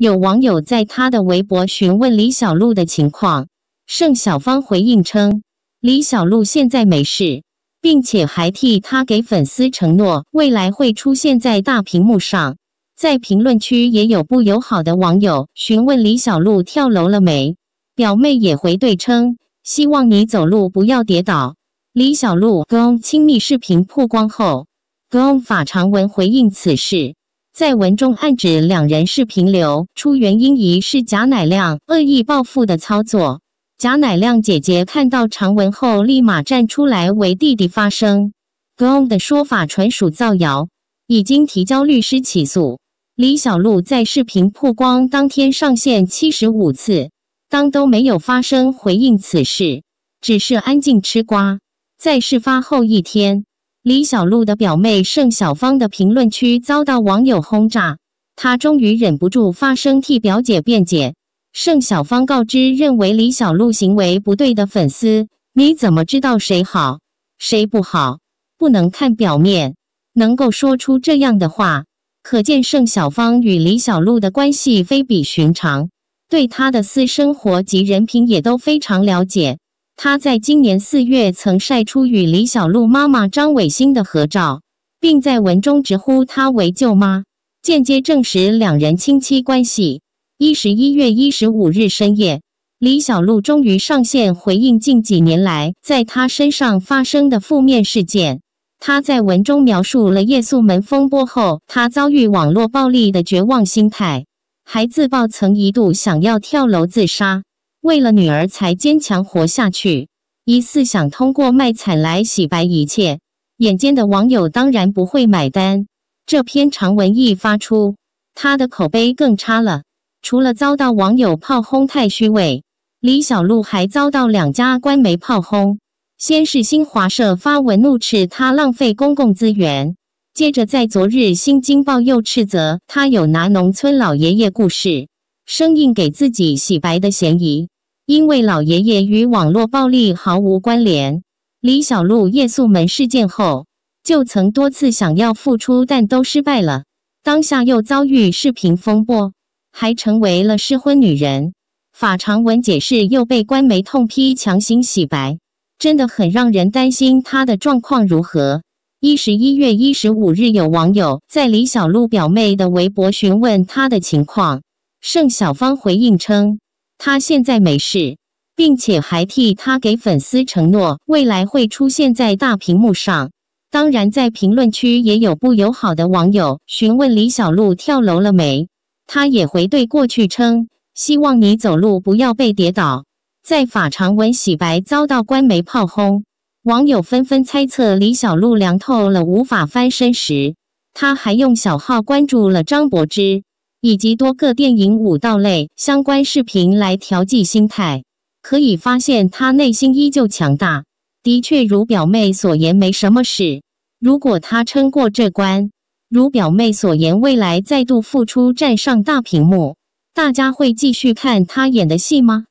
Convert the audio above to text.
有网友在他的微博询问李小璐的情况，盛小芳回应称李小璐现在没事，并且还替他给粉丝承诺未来会出现在大屏幕上。在评论区也有不友好的网友询问李小璐跳楼了没，表妹也回怼称希望你走路不要跌倒。李小璐跟亲密视频曝光后跟法长文回应此事。在文中暗指两人是平流，出原因疑是贾乃亮恶意报复的操作。贾乃亮姐姐看到长文后，立马站出来为弟弟发声，Gong 的说法纯属造谣，已经提交律师起诉。李小璐在视频曝光当天上线七十五次，当都没有发声回应此事，只是安静吃瓜。在事发后一天。李小璐的表妹盛小芳的评论区遭到网友轰炸，她终于忍不住发声替表姐辩解。盛小芳告知认为李小璐行为不对的粉丝：“你怎么知道谁好谁不好？不能看表面。”能够说出这样的话，可见盛小芳与李小璐的关系非比寻常，对她的私生活及人品也都非常了解。他在今年四月曾晒出与李小璐妈妈张伟星的合照，并在文中直呼她为舅妈，间接证实两人亲戚关系。一十一月一十五日深夜，李小璐终于上线回应近几年来在她身上发生的负面事件。她在文中描述了夜宿门风波后她遭遇网络暴力的绝望心态，还自曝曾一度想要跳楼自杀。为了女儿才坚强活下去，疑似想通过卖惨来洗白一切。眼尖的网友当然不会买单。这篇长文一发出，他的口碑更差了。除了遭到网友炮轰太虚伪，李小璐还遭到两家官媒炮轰。先是新华社发文怒斥他浪费公共资源，接着在昨日《新京报》又斥责他有拿农村老爷爷故事。生硬给自己洗白的嫌疑，因为老爷爷与网络暴力毫无关联。李小璐夜宿门事件后，就曾多次想要复出，但都失败了。当下又遭遇视频风波，还成为了失婚女人。法长文解释又被官媒痛批强行洗白，真的很让人担心她的状况如何。一十一月一十五日，有网友在李小璐表妹的微博询问她的情况。盛小芳回应称，她现在没事，并且还替她给粉丝承诺，未来会出现在大屏幕上。当然，在评论区也有不友好的网友询问李小璐跳楼了没，她也回怼过去称：“希望你走路不要被跌倒。”在法长文洗白遭到官媒炮轰，网友纷纷猜测李小璐凉透了无法翻身时，她还用小号关注了张柏芝。以及多个电影武道类相关视频来调剂心态，可以发现他内心依旧强大。的确如表妹所言，没什么事。如果他撑过这关，如表妹所言，未来再度复出站上大屏幕，大家会继续看他演的戏吗？